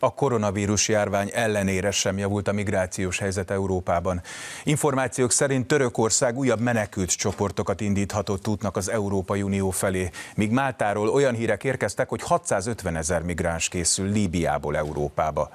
a koronavírus járvány ellenére sem javult a migrációs helyzet Európában. Információk szerint Törökország újabb menekült csoportokat indíthatott útnak az Európai Unió felé, míg Máltáról olyan hírek érkeztek, hogy 650 ezer migráns készül Líbiából Európába.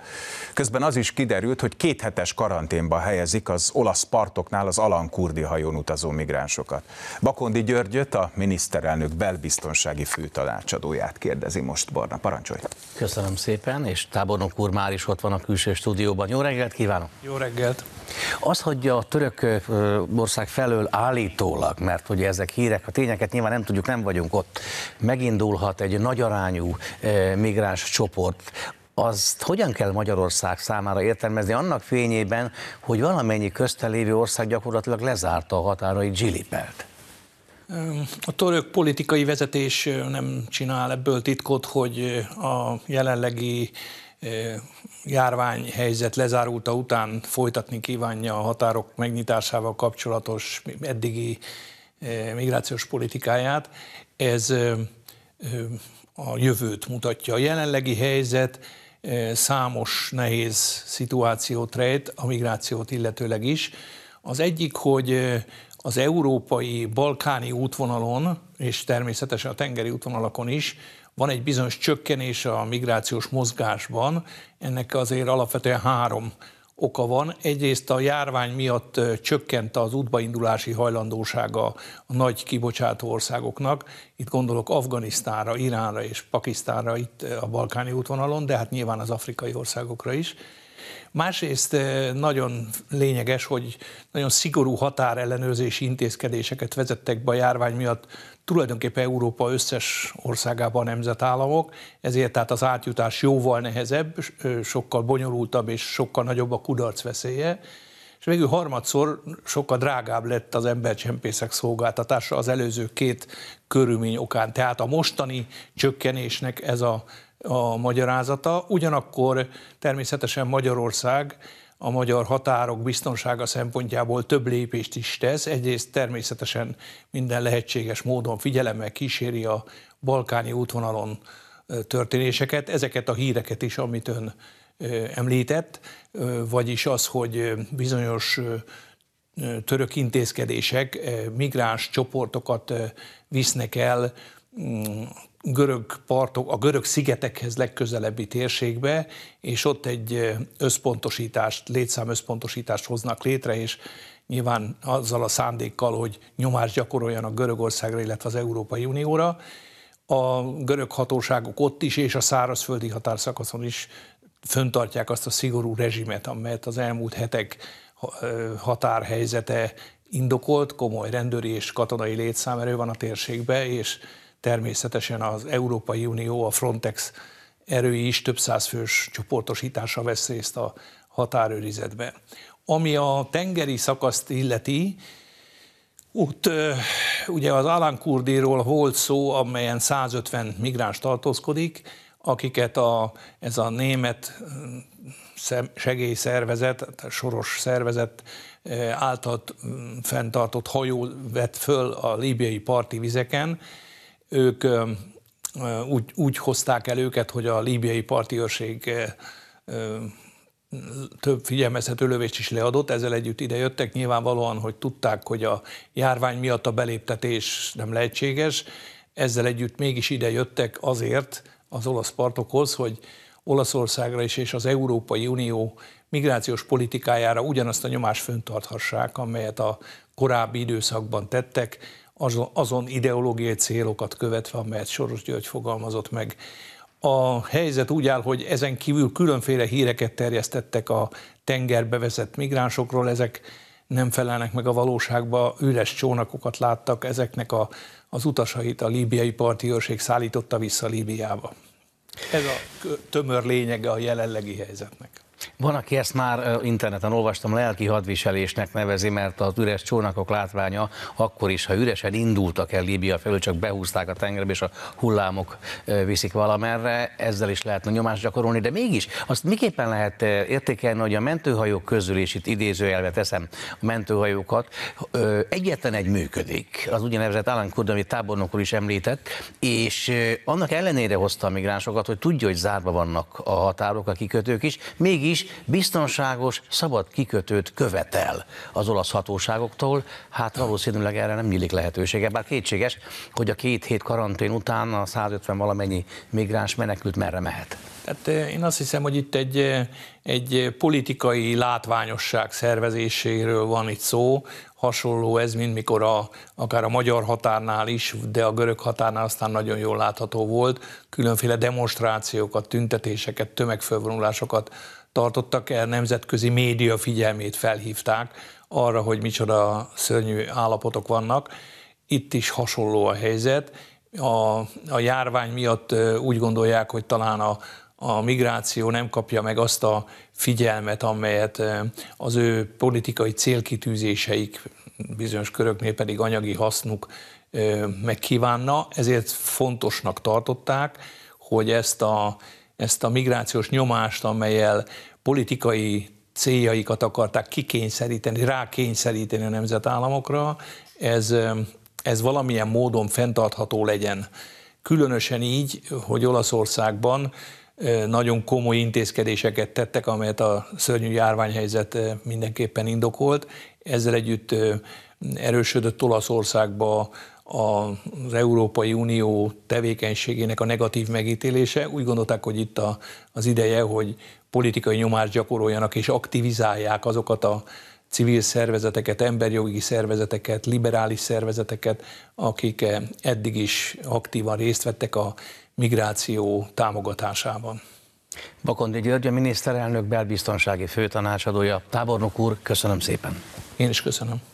Közben az is kiderült, hogy két hetes karanténba helyezik az olasz partoknál az Alan Kurdi hajón utazó migránsokat. Bakondi Györgyöt, a miniszterelnök belbiztonsági főtanácsadóját kérdezi most Barna. Parancsolj! Köszönöm szépen, és tábor Bonok úr már is ott van a külső stúdióban. Jó reggelt kívánok! Jó reggelt! Az, hogy a török ország felől állítólag, mert ugye ezek hírek, a tényeket nyilván nem tudjuk, nem vagyunk ott, megindulhat egy nagyarányú migráns csoport, azt hogyan kell Magyarország számára értelmezni annak fényében, hogy valamennyi köztelévő ország gyakorlatilag lezárta a határai Dzsilipelt? A török politikai vezetés nem csinál ebből titkot, hogy a jelenlegi járványhelyzet lezárulta után folytatni kívánja a határok megnyitásával kapcsolatos eddigi migrációs politikáját. Ez a jövőt mutatja. A jelenlegi helyzet számos nehéz szituációt rejt, a migrációt illetőleg is. Az egyik, hogy az európai balkáni útvonalon, és természetesen a tengeri útvonalakon is van egy bizonyos csökkenés a migrációs mozgásban, ennek azért alapvetően három oka van. Egyrészt a járvány miatt csökkent az útbaindulási hajlandósága a nagy kibocsátó országoknak. Itt gondolok Afganisztánra, Iránra és Pakisztánra itt a balkáni útvonalon, de hát nyilván az afrikai országokra is. Másrészt nagyon lényeges, hogy nagyon szigorú határellenőrzési intézkedéseket vezettek be a járvány miatt tulajdonképpen Európa összes országában a nemzetállamok, ezért tehát az átjutás jóval nehezebb, sokkal bonyolultabb és sokkal nagyobb a kudarc veszélye és végül harmadszor sokkal drágább lett az embercsempészek szolgáltatása az előző két körülmény okán. Tehát a mostani csökkenésnek ez a a magyarázata. Ugyanakkor természetesen Magyarország a magyar határok biztonsága szempontjából több lépést is tesz. Egyrészt természetesen minden lehetséges módon figyelemmel kíséri a balkáni útvonalon történéseket, ezeket a híreket is, amit ön említett, vagyis az, hogy bizonyos török intézkedések migráns csoportokat visznek el mm, görög partok, a görög szigetekhez legközelebbi térségbe, és ott egy összpontosítást, létszám összpontosítást hoznak létre, és nyilván azzal a szándékkal, hogy nyomást gyakoroljanak Görögországra, illetve az Európai Unióra. A görög hatóságok ott is, és a szárazföldi határszakaszon is föntartják azt a szigorú rezsimet, amelyet az elmúlt hetek határhelyzete indokolt, komoly rendőri és katonai erő van a térségbe, és természetesen az Európai Unió, a Frontex erői is több fős csoportosítása vesz részt a határőrizetben. Ami a tengeri szakaszt illeti, ott ugye az Kurdiról volt szó, amelyen 150 migráns tartózkodik, akiket a, ez a német segélyszervezet, soros szervezet által fenntartott hajó vett föl a líbiai parti vizeken, ők úgy, úgy hozták el őket, hogy a líbiai parti őrség több figyelmezhető lövést is leadott, ezzel együtt ide jöttek, nyilvánvalóan, hogy tudták, hogy a járvány miatt a beléptetés nem lehetséges, ezzel együtt mégis ide jöttek azért az olasz partokhoz, hogy Olaszországra is és az Európai Unió migrációs politikájára ugyanazt a nyomást föntarthassák, amelyet a korábbi időszakban tettek, azon ideológiai célokat követve, amelyet Soros György fogalmazott meg. A helyzet úgy áll, hogy ezen kívül különféle híreket terjesztettek a tengerbe vezett migránsokról, ezek nem felelnek meg a valóságba, üres csónakokat láttak, ezeknek a, az utasait a líbiai parti őrség szállította vissza Líbiába. Ez a tömör lényege a jelenlegi helyzetnek. Van, aki ezt már interneten olvastam, lelki hadviselésnek nevezi, mert az üres csónakok látványa akkor is, ha üresen indultak el Líbia felül, csak behúzták a tengerbe, és a hullámok viszik valamerre, ezzel is lehetne nyomást gyakorolni, de mégis azt miképpen lehet értékelni, hogy a mentőhajók közül, és itt idézőjelbe teszem a mentőhajókat, egyetlen egy működik, az úgynevezett Alan Kurd, amit tábornokul is említett, és annak ellenére hozta a migránsokat, hogy tudja, hogy zárva vannak a határok, a kikötők is, mégis is biztonságos, szabad kikötőt követel az olasz hatóságoktól. Hát valószínűleg erre nem nyílik lehetősége, bár kétséges, hogy a két hét karantén után a 150 valamennyi migráns menekült merre mehet. Tehát eh, én azt hiszem, hogy itt egy, eh, egy eh, politikai látványosság szervezéséről van itt szó, hasonló ez, mint mikor a, akár a magyar határnál is, de a görög határnál aztán nagyon jól látható volt, különféle demonstrációkat, tüntetéseket, tömegfölvonulásokat tartottak el, nemzetközi média figyelmét felhívták arra, hogy micsoda szörnyű állapotok vannak. Itt is hasonló a helyzet. A, a járvány miatt úgy gondolják, hogy talán a, a migráció nem kapja meg azt a figyelmet, amelyet az ő politikai célkitűzéseik, bizonyos köröknél pedig anyagi hasznuk megkívánna, ezért fontosnak tartották, hogy ezt a ezt a migrációs nyomást, amelyel politikai céljaikat akarták kikényszeríteni, rákényszeríteni a nemzetállamokra, ez, ez valamilyen módon fenntartható legyen. Különösen így, hogy Olaszországban e, nagyon komoly intézkedéseket tettek, amelyet a szörnyű járványhelyzet e, mindenképpen indokolt. Ezzel együtt e, erősödött Olaszországba az Európai Unió tevékenységének a negatív megítélése. Úgy gondolták, hogy itt a, az ideje, hogy politikai nyomást gyakoroljanak és aktivizálják azokat a civil szervezeteket, emberjogi szervezeteket, liberális szervezeteket, akik eh, eddig is aktívan részt vettek a migráció támogatásában. Bakondi György, a miniszterelnök belbiztonsági főtanácsadója. Tábornok úr, köszönöm szépen. Én is köszönöm.